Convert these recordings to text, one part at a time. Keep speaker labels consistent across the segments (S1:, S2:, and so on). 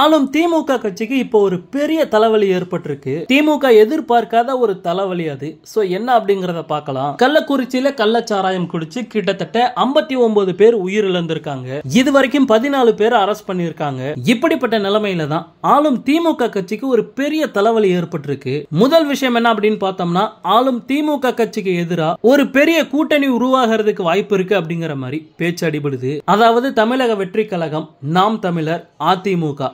S1: ஆளும் திமுக கட்சிக்கு இப்போ ஒரு பெரிய தலைவலி ஏற்பட்டிருக்கு திமுக எதிர்பார்க்காத ஒரு தலைவலி அது ஸோ என்ன அப்படிங்கிறத பார்க்கலாம் கள்ளக்குறிச்சியில கள்ளச்சாராயம் குடிச்சு கிட்டத்தட்ட ஐம்பத்தி ஒன்பது பேர் உயிரிழந்திருக்காங்க இது வரைக்கும் பதினாலு பேர் அரஸ்ட் பண்ணியிருக்காங்க இப்படிப்பட்ட நிலைமையில தான் ஆளும் திமுக கட்சிக்கு ஒரு பெரிய தலைவலி ஏற்பட்டிருக்கு முதல் விஷயம் என்ன அப்படின்னு பார்த்தோம்னா ஆளும் திமுக கட்சிக்கு எதிராக ஒரு பெரிய கூட்டணி உருவாகிறதுக்கு வாய்ப்பு இருக்கு அப்படிங்கிற மாதிரி பேச்சு அடிபடுது அதாவது தமிழக வெற்றி கழகம் நாம் தமிழர் அதிமுக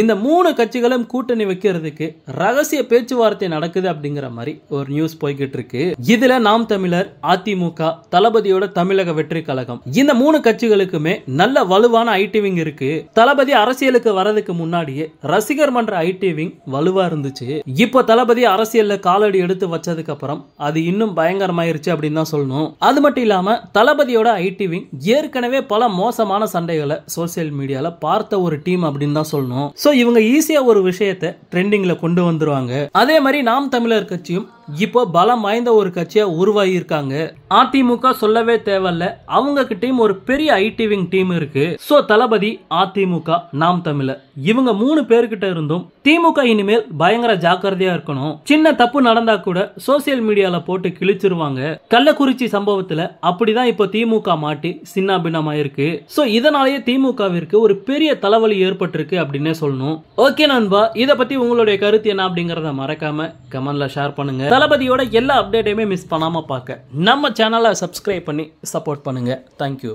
S1: இந்த மூணு கட்சிகளும் கூட்டணி வைக்கிறதுக்கு ரகசிய பேச்சுவார்த்தை நடக்குது அப்படிங்கிற மாதிரி ஒரு நியூஸ் போய்கிட்டு இருக்கு இதுல நாம் தமிழர் அதிமுக தளபதியோட தமிழக வெற்றி கழகம் இந்த மூணு கட்சிகளுக்குமே நல்ல வலுவான ஐடி விங் இருக்கு தளபதி அரசியலுக்கு வரதுக்கு முன்னாடியே ரசிகர் மன்ற ஐடி விங் வலுவா இருந்துச்சு இப்போ தளபதி அரசியல்ல காலடி எடுத்து வச்சதுக்கு அப்புறம் அது இன்னும் பயங்கரமாயிருச்சு அப்படின்னு தான் சொல்லணும் அது மட்டும் இல்லாம தளபதியோட ஐடி விங் ஏற்கனவே பல மோசமான சண்டைகளை சோசியல் மீடியால பார்த்த ஒரு டீம் அப்படின்னு தான் சொல்லணும் ஸோ இவங்க ஈஸியாக ஒரு விஷயத்தை ட்ரெண்டிங்கில் கொண்டு வந்துருவாங்க அதே மாதிரி நாம் தமிழர் கட்சியும் இப்போ பலம் வாய்ந்த ஒரு கட்சியா உருவாகியிருக்காங்க அதிமுக சொல்லவே தேவையில்ல அவங்க கிட்டயும் ஒரு பெரிய ஐடி விங் டீம் இருக்கு ஸோ தளபதி அதிமுக நாம் தமிழர் இவங்க மூணு பேர்கிட்ட இருந்தும் திமுக இனிமேல் பயங்கர ஜாக்கிரதையா இருக்கணும் சின்ன தப்பு நடந்தா கூட சோசியல் மீடியால போட்டு கிழிச்சிருவாங்க கள்ளக்குறிச்சி சம்பவத்துல அப்படிதான் இப்போ திமுக மாட்டி சின்ன பின்னமாயிருக்கு ஸோ இதனாலேயே திமுகவிற்கு ஒரு பெரிய தலைவலி ஏற்பட்டிருக்கு அப்படின்னே சொல்லணும் ஓகே நண்பா இதை பத்தி உங்களுடைய கருத்து என்ன அப்படிங்கறத மறக்காம கமெண்ட்ல ஷேர் பண்ணுங்க தளபதியோட எல்லா அப்டேட்டையுமே மிஸ் பண்ணாமல் பார்க்க நம்ம சேனலை சப்ஸ்கிரைப் பண்ணி சப்போர்ட் பண்ணுங்கள் தேங்க்யூ